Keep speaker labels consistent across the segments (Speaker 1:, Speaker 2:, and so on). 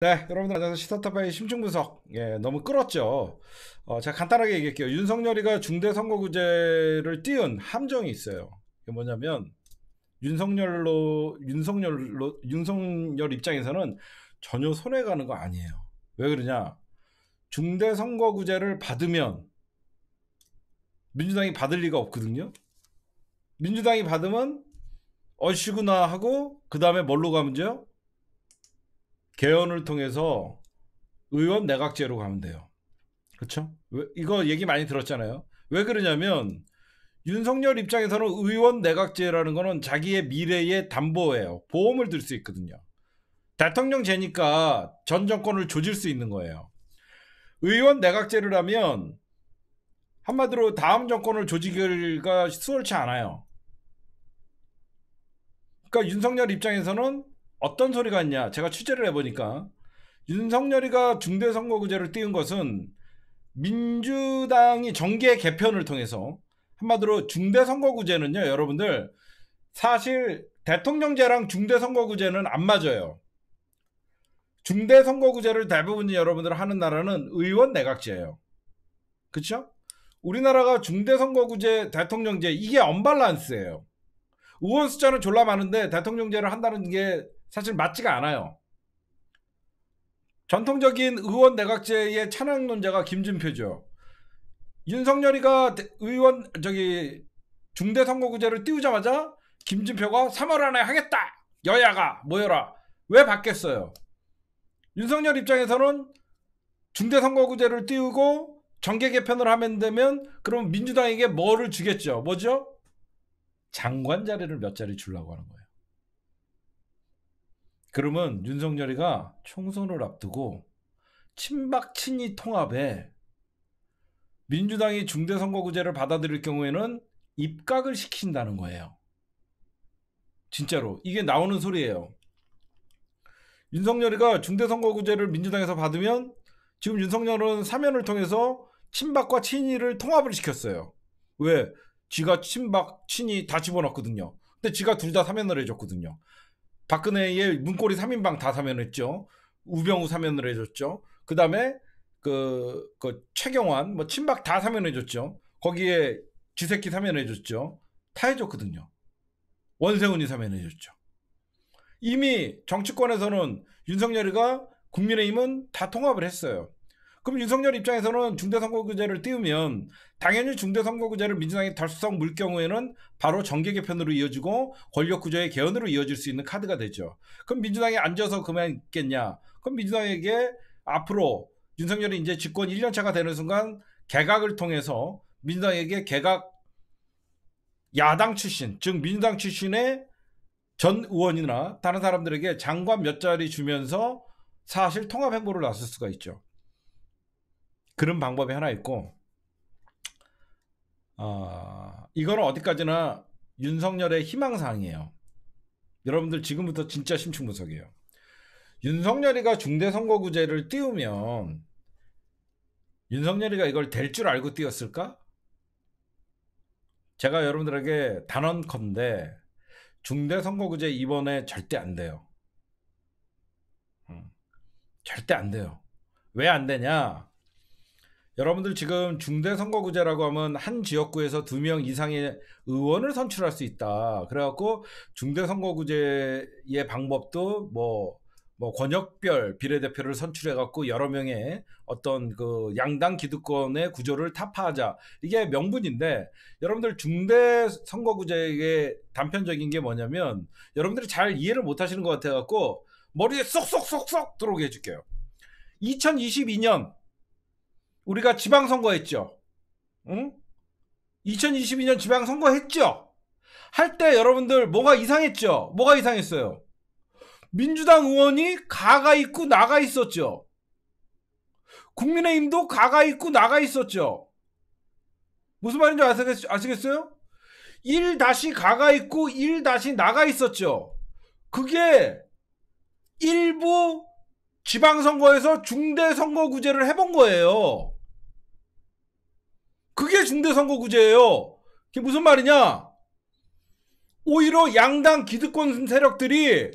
Speaker 1: 네, 여러분들 안녕하세요. 시사타파의 심층 분석. 예, 너무 끌었죠. 어, 제가 간단하게 얘기할게요. 윤석열이가 중대 선거구제를 띄운 함정이 있어요. 이게 뭐냐면 윤석열로 윤석열로 윤석열 입장에서는 전혀 손해 가는 거 아니에요. 왜 그러냐? 중대 선거구제를 받으면 민주당이 받을 리가 없거든요. 민주당이 받으면 어시구나 하고 그 다음에 뭘로 가면요? 돼 개헌을 통해서 의원 내각제로 가면 돼요. 그렇죠? 이거 얘기 많이 들었잖아요. 왜 그러냐면 윤석열 입장에서는 의원 내각제라는 거는 자기의 미래의 담보예요. 보험을 들 수 있거든요. 대통령 제니까 전 정권을 조질 수 있는 거예요. 의원 내각제를 하면 한마디로 다음 정권을 조직을가 수월치 않아요. 그러니까 윤석열 입장에서는 어떤 소리가 있냐 제가 취재를 해보니까 윤석열이가 중대선거구제를 띄운 것은 민주당이 정계 개편을 통해서 한마디로 중대선거구제는요 여러분들 사실 대통령제랑 중대선거구제는 안 맞아요 중대선거구제를 대부분 여러분들 하는 나라는 의원 내각제예요 그쵸 우리나라가 중대선거구제 대통령제 이게 언밸런스예요 의원 숫자는 졸라 많은데 대통령제를 한다는 게 사실 맞지가 않아요. 전통적인 의원 내각제의 찬양론자가 김준표죠. 윤석열이가 의원 저기 중대 선거구제를 띄우자마자 김준표가 3월 안에 하겠다. 여야가 모여라. 왜바뀌었어요 윤석열 입장에서는 중대 선거구제를 띄우고 정계 개편을 하면 되면 그럼 민주당에게 뭐를 주겠죠? 뭐죠? 장관 자리를 몇 자리 주려고 하는 거예요. 그러면 윤석열이가 총선을 앞두고 친박 친이 통합에 민주당이 중대선거구제를 받아들일 경우에는 입각을 시킨다는 거예요. 진짜로 이게 나오는 소리예요. 윤석열이가 중대선거구제를 민주당에서 받으면 지금 윤석열은 사면을 통해서 친박과 친이를 통합을 시켰어요. 왜? 지가 친박, 친이 다 집어넣었거든요. 근데 지가 둘 다 사면을 해줬거든요. 박근혜의 문고리 3인방 다 사면했죠. 우병우 사면을 해줬죠. 그다음에 그, 그 최경환 뭐 친박 다 사면해줬죠. 거기에 지새끼 사면해줬죠. 다 해줬거든요. 원세훈이 사면해줬죠. 이미 정치권에서는 윤석열이가 국민의힘은 다 통합을 했어요. 그럼 윤석열 입장에서는 중대선거구제를 띄우면 당연히 중대선거구제를 민주당이 달성 물 경우에는 바로 정계 개편으로 이어지고 권력구조의 개헌으로 이어질 수 있는 카드가 되죠. 그럼 민주당이 앉아서 그만 있겠냐? 그럼 민주당에게 앞으로 윤석열이 이제 집권 1년차가 되는 순간 개각을 통해서 민주당에게 개각 야당 출신, 즉 민주당 출신의 전 의원이나 다른 사람들에게 장관 몇 자리 주면서 사실 통합 행보를 나설 수가 있죠. 그런 방법이 하나 있고 어, 이거는 어디까지나 윤석열의 희망사항이에요. 여러분들 지금부터 진짜 심층분석이에요. 윤석열이가 중대선거구제를 띄우면 윤석열이가 이걸 될 줄 알고 띄웠을까? 제가 여러분들에게 단언컨대 중대선거구제 이번에 절대 안 돼요. 음, 절대 안 돼요. 왜 안 되냐? 여러분들 지금 중대선거구제라고 하면 한 지역구에서 두 명 이상의 의원을 선출할 수 있다. 그래갖고 중대선거구제의 방법도 뭐, 뭐 권역별 비례대표를 선출해갖고 여러 명의 어떤 그 양당 기득권의 구조를 타파하자. 이게 명분인데 여러분들 중대선거구제의 단편적인 게 뭐냐면 여러분들이 잘 이해를 못 하시는 것 같아갖고 머리에 쏙쏙쏙쏙 들어오게 해줄게요. 2022년 우리가 지방선거 했죠. 응? 2022년 지방선거 했죠. 할 때 여러분들 뭐가 이상했죠? 뭐가 이상했어요? 민주당 의원이 가가 있고 나가 있었죠. 국민의힘도 가가 있고 나가 있었죠. 무슨 말인지 아시겠, 어요 1 다시 가가 있고 1 다시 나가 있었죠. 그게 일부 지방선거에서 중대선거구제를 해본 거예요. 그게 중대선거구제예요. 그게 무슨 말이냐? 오히려 양당 기득권 세력들이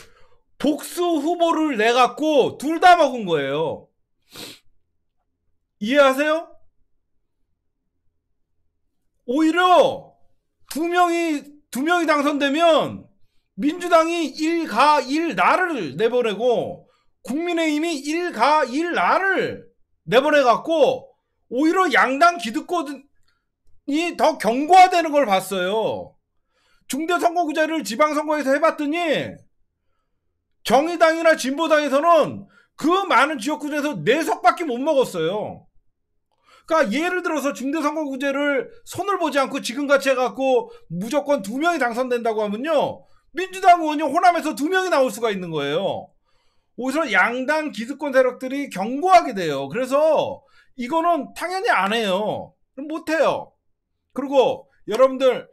Speaker 1: 복수 후보를 내갖고 둘 다 먹은 거예요. 이해하세요? 오히려 두 명이 두 명이 당선되면 민주당이 1가 1나를 내보내고 국민의힘이 1가 1나를 내보내 갖고 오히려 양당 기득권 이더 경고화되는 걸 봤어요. 중대선거구제를 지방선거에서 해봤더니 정의당이나 진보당에서는 그 많은 지역구제에서 내석밖에 네 못 먹었어요. 그러니까 예를 들어서 중대선거구제를 손을 보지 않고 지금같이 해갖고 무조건 두 명이 당선된다고 하면요. 민주당 의원이 호남에서 두 명이 나올 수가 있는 거예요. 오히려 양당 기득권 세력들이 경고하게 돼요. 그래서 이거는 당연히 안 해요. 못 해요. 그리고 여러분들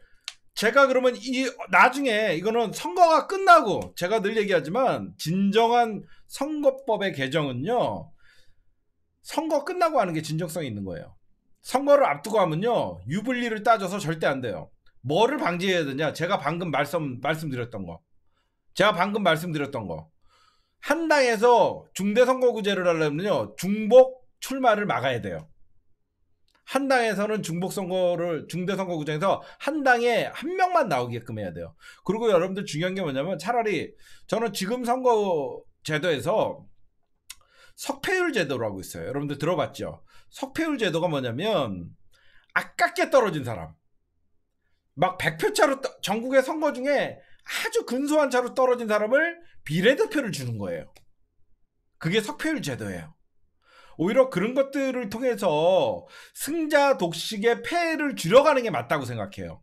Speaker 1: 제가 그러면 이 나중에 이거는 선거가 끝나고 제가 늘 얘기하지만 진정한 선거법의 개정은요 선거 끝나고 하는 게 진정성이 있는 거예요. 선거를 앞두고 하면요 유불리를 따져서 절대 안 돼요. 뭐를 방지해야 되냐? 제가 방금 말씀 말씀드렸던 거, 제가 방금 말씀드렸던 거. 한당에서 중대선거구제를 하려면요 중복 출마를 막아야 돼요. 한 당에서는 중복 선거를 중대 선거구장에서 한 당에 한 명만 나오게끔 해야 돼요. 그리고 여러분들 중요한 게 뭐냐면 차라리 저는 지금 선거 제도에서 석패율 제도라고 있어요. 여러분들 들어봤죠? 석패율 제도가 뭐냐면 아깝게 떨어진 사람 막 100표 차로 떠, 전국의 선거 중에 아주 근소한 차로 떨어진 사람을 비례대표를 주는 거예요. 그게 석패율 제도예요. 오히려 그런 것들을 통해서 승자 독식의 폐를 해 줄여가는 게 맞다고 생각해요.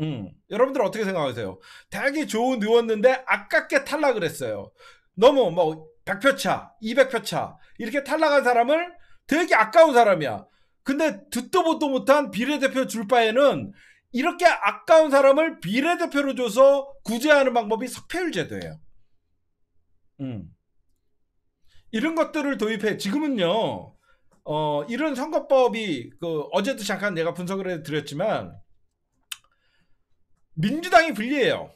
Speaker 1: 음. 여러분들 어떻게 생각하세요? 되게 좋은 누웠는데 아깝게 탈락을 했어요. 너무 뭐 100표 차, 200표 차 이렇게 탈락한 사람을 되게 아까운 사람이야. 근데 듣도 보도 못한 비례대표 줄 바에는 이렇게 아까운 사람을 비례대표로 줘서 구제하는 방법이 석패율 제도예요. 음. 이런 것들을 도입해 지금은요 어 이런 선거법이 그 어제도 잠깐 내가 분석을 해드렸지만 민주당이 불리해요.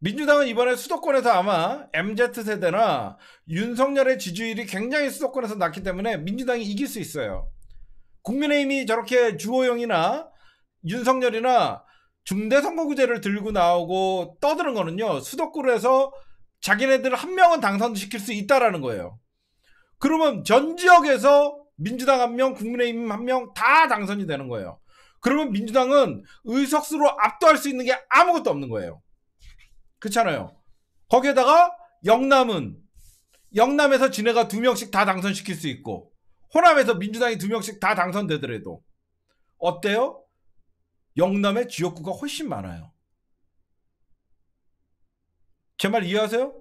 Speaker 1: 민주당은 이번에 수도권에서 아마 MZ세대나 윤석열의 지지율이 굉장히 수도권에서 낮기 때문에 민주당이 이길 수 있어요. 국민의힘이 저렇게 주호영이나 윤석열이나 중대선거구제를 들고 나오고 떠드는 거는요. 수도권에서 자기네들 한 명은 당선시킬 수 있다라는 거예요. 그러면 전 지역에서 민주당 한 명, 국민의힘 한 명 다 당선이 되는 거예요. 그러면 민주당은 의석수로 압도할 수 있는 게 아무것도 없는 거예요. 그렇잖아요. 거기에다가 영남은 영남에서 진해가 두 명씩 다 당선시킬 수 있고 호남에서 민주당이 두 명씩 다 당선되더라도 어때요? 영남의 지역구가 훨씬 많아요. 제말 이해하세요?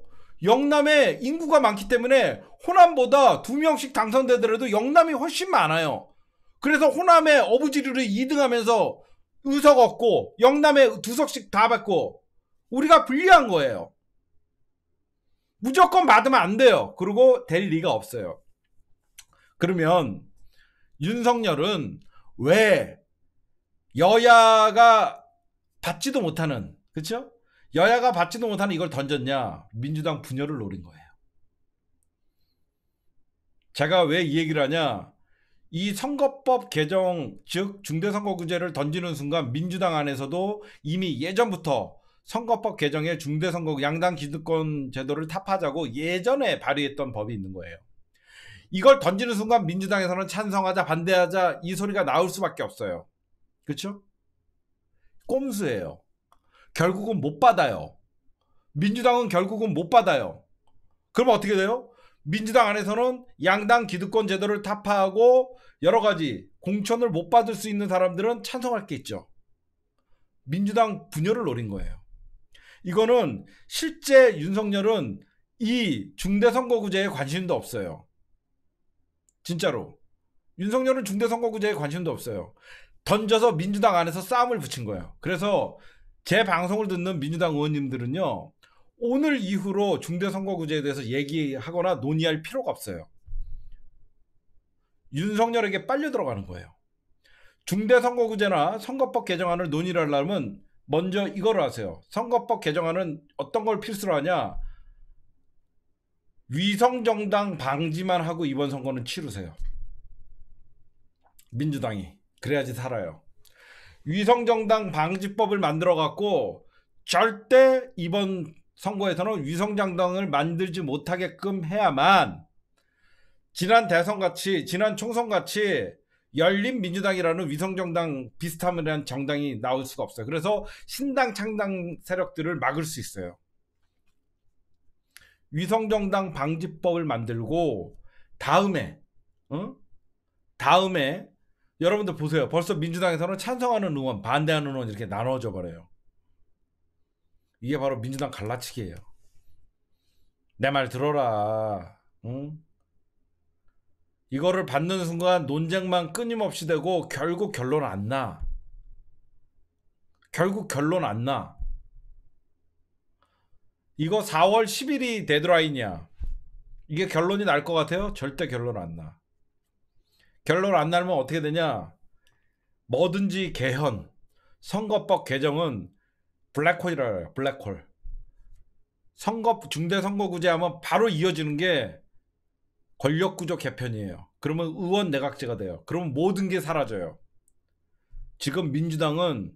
Speaker 1: 영남에 인구가 많기 때문에 호남보다 두 명씩 당선되더라도 영남이 훨씬 많아요. 그래서 호남의 어부지리를 2등하면서 의석 얻고 영남에 두 석씩 다 받고 우리가 불리한 거예요. 무조건 받으면 안 돼요. 그리고 될 리가 없어요. 그러면 윤석열은 왜 여야가 받지도 못하는 그렇죠? 여야가 받지도 못하는 이걸 던졌냐? 민주당 분열을 노린 거예요. 제가 왜 이 얘기를 하냐? 이 선거법 개정, 즉 중대선거구제를 던지는 순간 민주당 안에서도 이미 예전부터 선거법 개정에 중대선거 양당 기득권 제도를 탑하자고 예전에 발의했던 법이 있는 거예요. 이걸 던지는 순간 민주당에서는 찬성하자 반대하자 이 소리가 나올 수밖에 없어요. 그렇죠? 꼼수예요. 결국은 못 받아요. 민주당은 결국은 못 받아요. 그럼 어떻게 돼요? 민주당 안에서는 양당 기득권 제도를 타파하고 여러 가지 공천을 못 받을 수 있는 사람들은 찬성할 게 있죠. 민주당 분열을 노린 거예요. 이거는 실제 윤석열은 이 중대선거구제에 관심도 없어요. 진짜로. 윤석열은 중대선거구제에 관심도 없어요. 던져서 민주당 안에서 싸움을 붙인 거예요. 그래서 제 방송을 듣는 민주당 의원님들은요. 오늘 이후로 중대선거구제에 대해서 얘기하거나 논의할 필요가 없어요. 윤석열에게 빨려 들어가는 거예요. 중대선거구제나 선거법 개정안을 논의를 하려면 먼저 이걸 하세요. 선거법 개정안은 어떤 걸 필수로 하냐? 위성정당 방지만 하고 이번 선거는 치르세요. 민주당이. 그래야지 살아요. 위성정당 방지법을 만들어 갖고 절대 이번 선거에서는 위성정당을 만들지 못하게끔 해야만 지난 대선같이 지난 총선같이 열린 민주당이라는 위성정당 비슷함이라는 정당이 나올 수가 없어요. 그래서 신당 창당 세력들을 막을 수 있어요. 위성정당 방지법을 만들고 다음에 응? 다음에 여러분들 보세요. 벌써 민주당에서는 찬성하는 의원, 반대하는 의원 이렇게 나눠져 버려요. 이게 바로 민주당 갈라치기예요. 내 말 들어라. 응? 이거를 받는 순간 논쟁만 끊임없이 되고 결국 결론 안 나. 결국 결론 안 나. 이거 4월 10일이 데드라인이야. 이게 결론이 날 것 같아요? 절대 결론 안 나. 결론 안날면 어떻게 되냐? 뭐든지 개헌, 선거법 개정은 블랙홀이라 요 블랙홀. 선거 중대 선거구제 하면 바로 이어지는 게 권력 구조 개편이에요. 그러면 의원 내각제가 돼요. 그러면 모든 게 사라져요. 지금 민주당은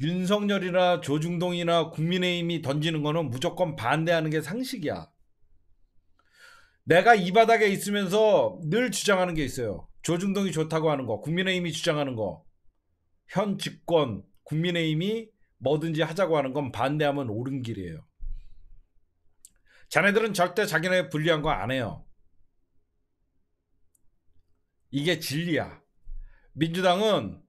Speaker 1: 윤석열이나 조중동이나 국민의힘이 던지는 거는 무조건 반대하는 게 상식이야. 내가 이 바닥에 있으면서 늘 주장하는 게 있어요. 조중동이 좋다고 하는 거, 국민의힘이 주장하는 거, 현 집권 국민의힘이 뭐든지 하자고 하는 건 반대하면 옳은 길이에요. 자네들은 절대 자기네 불리한 거 안 해요. 이게 진리야. 민주당은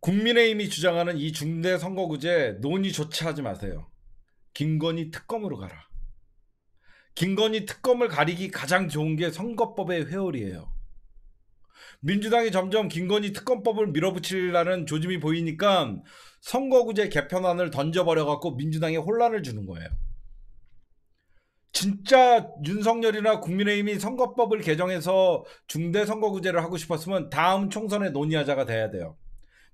Speaker 1: 국민의힘이 주장하는 이 중대 선거구제 논의조차 하지 마세요. 김건희 특검으로 가라. 김건희 특검을 가리기 가장 좋은 게 선거법의 회오리예요. 민주당이 점점 김건희 특검법을 밀어붙이려는 조짐이 보이니까 선거구제 개편안을 던져버려갖고 민주당에 혼란을 주는 거예요. 진짜 윤석열이나 국민의힘이 선거법을 개정해서 중대선거구제를 하고 싶었으면 다음 총선에 논의하자가 돼야 돼요.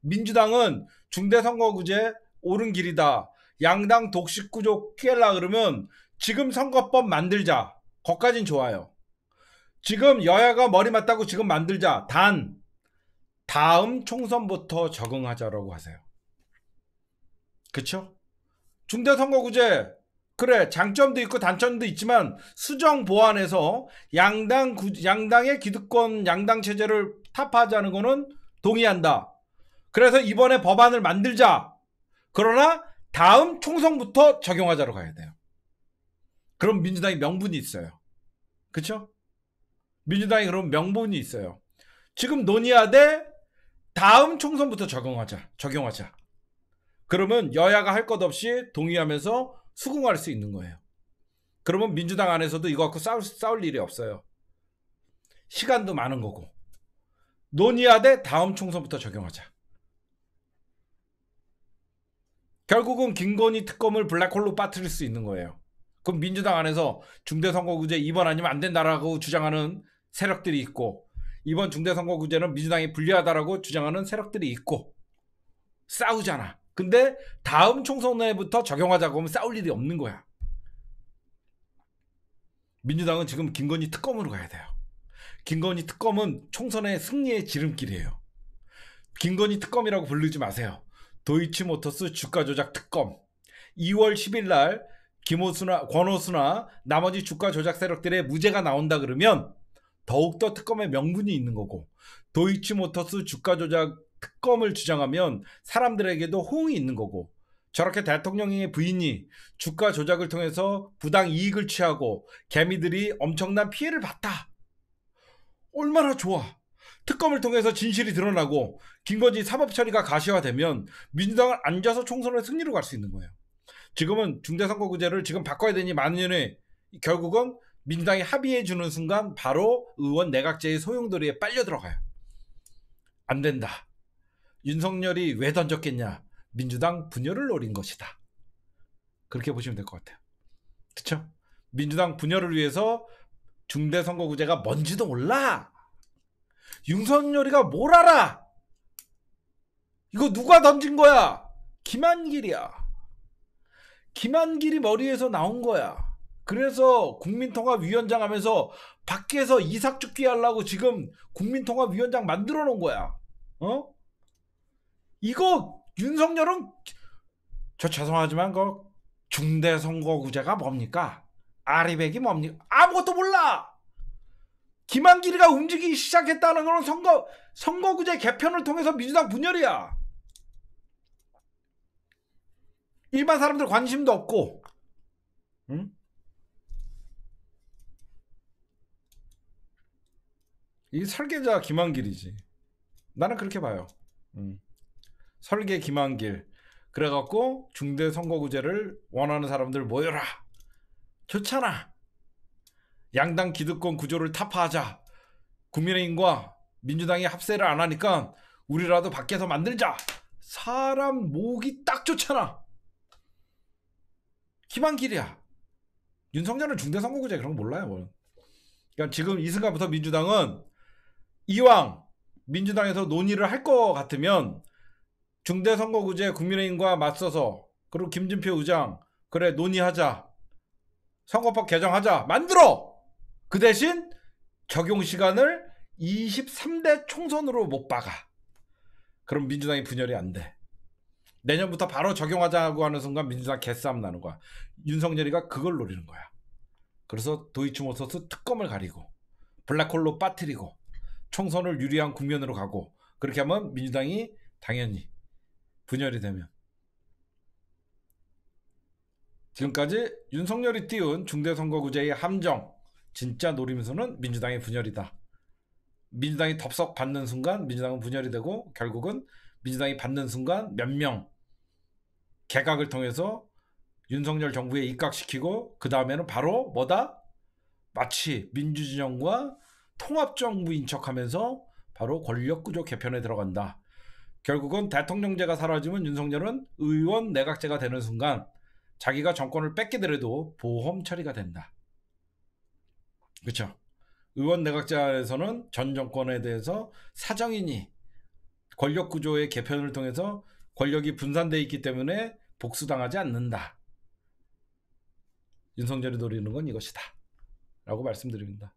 Speaker 1: 민주당은 중대선거구제 옳은 길이다. 양당 독식구조 깨라 그러면 지금 선거법 만들자. 거까진 좋아요. 지금 여야가 머리 맞다고 지금 만들자. 단 다음 총선부터 적응하자라고 하세요. 그쵸? 중대선거구제 그래 장점도 있고 단점도 있지만 수정 보완해서 양당 구, 양당의 기득권 양당 체제를 타파하자는 거는 동의한다. 그래서 이번에 법안을 만들자. 그러나 다음 총선부터 적용하자로 가야 돼요. 그럼 민주당이 명분이 있어요. 그렇죠? 민주당이 그럼 명분이 있어요. 지금 논의하되 다음 총선부터 적용하자. 적용하자. 그러면 여야가 할 것 없이 동의하면서 수긍할 수 있는 거예요. 그러면 민주당 안에서도 이거 갖고 싸울, 싸울 일이 없어요. 시간도 많은 거고. 논의하되 다음 총선부터 적용하자. 결국은 김건희 특검을 블랙홀로 빠뜨릴 수 있는 거예요. 그럼 민주당 안에서 중대선거구제 입원 아니면 안 된다라고 주장하는 세력들이 있고 이번 중대선거구제는 민주당이 불리하다라고 주장하는 세력들이 있고 싸우잖아. 근데 다음 총선에부터 적용하자고 하면 싸울 일이 없는 거야. 민주당은 지금 김건희 특검으로 가야 돼요. 김건희 특검은 총선의 승리의 지름길이에요. 김건희 특검이라고 부르지 마세요. 도이치모터스 주가 조작 특검. 2월 10일 날 김호수나 권호수나 나머지 주가 조작 세력들의 무죄가 나온다 그러면 더욱더 특검의 명분이 있는 거고 도이치모터스 주가 조작 특검을 주장하면 사람들에게도 호응이 있는 거고 저렇게 대통령의 부인이 주가 조작을 통해서 부당 이익을 취하고 개미들이 엄청난 피해를 봤다. 얼마나 좋아. 특검을 통해서 진실이 드러나고 김건희 사법 처리가 가시화되면 민주당을 앉아서 총선을 승리로 갈 수 있는 거예요. 지금은 중대선거구제를 지금 바꿔야 되니 만년에 결국은 민당이 합의해 주는 순간 바로 의원 내각제의 소용돌이에 빨려 들어가요. 안 된다. 윤석열이 왜 던졌겠냐? 민주당 분열을 노린 것이다. 그렇게 보시면 될 것 같아요. 그렇죠? 민주당 분열을 위해서 중대 선거구제가 뭔지도 몰라. 윤석열이가 뭘 알아? 이거 누가 던진 거야? 김한길이야. 김한길이 머리에서 나온 거야. 그래서 국민통합위원장 하면서 밖에서 이삭 죽기 하려고 지금 국민통합위원장 만들어 놓은 거야. 어? 이거 윤석열은 저 죄송하지만 그 중대선거구제가 뭡니까? 아리백이 뭡니까? 아무것도 몰라. 김한길이가 움직이기 시작했다는 건 선거 선거구제 개편을 통해서 민주당 분열이야. 일반 사람들 관심도 없고, 응? 이게 설계자 김한길이지. 나는 그렇게 봐요. 음. 설계 김한길. 그래갖고 중대 선거구제를 원하는 사람들 모여라. 좋잖아. 양당 기득권 구조를 타파하자. 국민의힘과 민주당이 합세를 안 하니까 우리라도 밖에서 만들자. 사람 목이 딱 좋잖아. 희망길이야. 윤석열은 중대 선거구제 그런 거 몰라요. 뭐. 그러니까 지금 이승갑부터 민주당은 이왕 민주당에서 논의를 할 것 같으면 중대선거구제 국민의힘과 맞서서 그리고 김진표 의장 그래 논의하자 선거법 개정하자 만들어 그 대신 적용 시간을 23대 총선으로 못 박아 그럼 민주당이 분열이 안돼 내년부터 바로 적용하자고 하는 순간 민주당 개싸움 나는 거야 윤석열이가 그걸 노리는 거야 그래서 도이치모터스 특검을 가리고 블랙홀로 빠뜨리고 총선을 유리한 국면으로 가고 그렇게 하면 민주당이 당연히 분열이 되면 지금까지 윤석열이 띄운 중대선거구제의 함정 진짜 노림수는 민주당의 분열이다. 민주당이 덥석 받는 순간 민주당은 분열이 되고 결국은 민주당이 받는 순간 몇 명 개각을 통해서 윤석열 정부에 입각시키고 그 다음에는 바로 뭐다? 마치 민주진영과 통합정부인 척하면서 바로 권력구조 개편에 들어간다. 결국은 대통령제가 사라지면 윤석열은 의원 내각제가 되는 순간 자기가 정권을 뺏기더라도 보험 처리가 된다. 그렇죠. 의원 내각제 에서는전 정권에 대해서 사정이니 권력 구조의 개편을 통해서 권력이 분산돼 있기 때문에 복수당하지 않는다. 윤석열이 노리는 건 이것이다. 라고 말씀드립니다.